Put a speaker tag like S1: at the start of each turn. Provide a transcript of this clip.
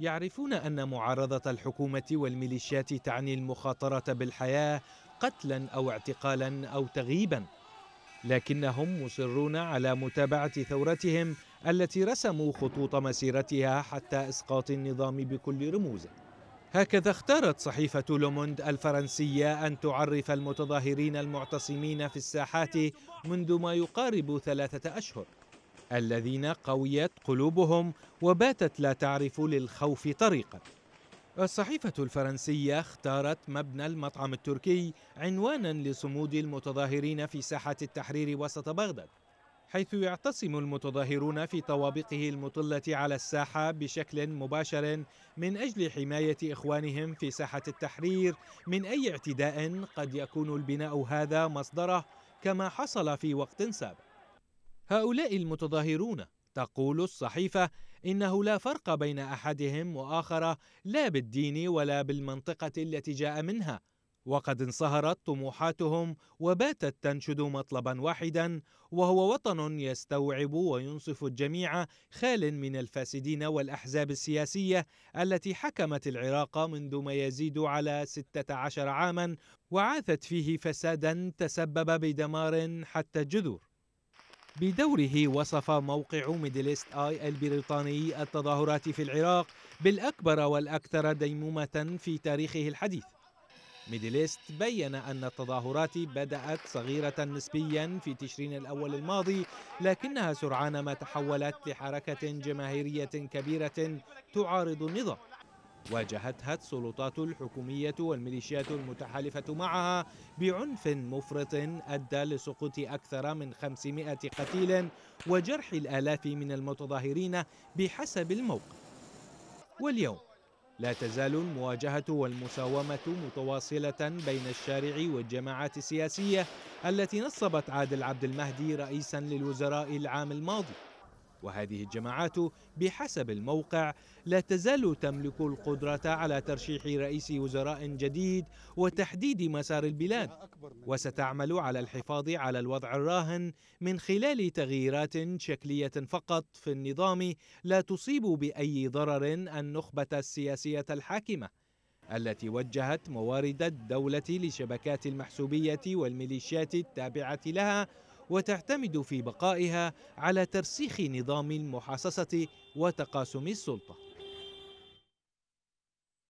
S1: يعرفون أن معارضة الحكومة والميليشيات تعني المخاطرة بالحياة قتلا أو اعتقالا أو تغييبا لكنهم مصرون على متابعة ثورتهم التي رسموا خطوط مسيرتها حتى إسقاط النظام بكل رموزه هكذا اختارت صحيفة لوموند الفرنسية أن تعرف المتظاهرين المعتصمين في الساحات منذ ما يقارب ثلاثة أشهر الذين قويت قلوبهم وباتت لا تعرف للخوف طريقا الصحيفة الفرنسية اختارت مبنى المطعم التركي عنوانا لصمود المتظاهرين في ساحة التحرير وسط بغداد حيث يعتصم المتظاهرون في طوابقه المطلة على الساحة بشكل مباشر من أجل حماية إخوانهم في ساحة التحرير من أي اعتداء قد يكون البناء هذا مصدره كما حصل في وقت سابق هؤلاء المتظاهرون تقول الصحيفة إنه لا فرق بين أحدهم وآخر لا بالدين ولا بالمنطقة التي جاء منها وقد انصهرت طموحاتهم وباتت تنشد مطلبا واحدا وهو وطن يستوعب وينصف الجميع خال من الفاسدين والاحزاب السياسيه التي حكمت العراق منذ ما يزيد على 16 عاما وعاثت فيه فسادا تسبب بدمار حتى الجذور بدوره وصف موقع ميدلست آي البريطاني التظاهرات في العراق بالأكبر والأكثر ديمومة في تاريخه الحديث ميدلست بين أن التظاهرات بدأت صغيرة نسبيا في تشرين الأول الماضي لكنها سرعان ما تحولت لحركة جماهيرية كبيرة تعارض النظام واجهتها السلطات الحكومية والميليشيات المتحالفة معها بعنف مفرط أدى لسقوط أكثر من 500 قتيل وجرح الآلاف من المتظاهرين بحسب الموقف واليوم لا تزال المواجهة والمساومة متواصلة بين الشارع والجماعات السياسية التي نصبت عادل عبد المهدي رئيسا للوزراء العام الماضي وهذه الجماعات بحسب الموقع لا تزال تملك القدرة على ترشيح رئيس وزراء جديد وتحديد مسار البلاد وستعمل على الحفاظ على الوضع الراهن من خلال تغييرات شكلية فقط في النظام لا تصيب بأي ضرر النخبة السياسية الحاكمة التي وجهت موارد الدولة لشبكات المحسوبية والميليشيات التابعة لها وتعتمد في بقائها على ترسيخ نظام المحاصصة وتقاسم السلطة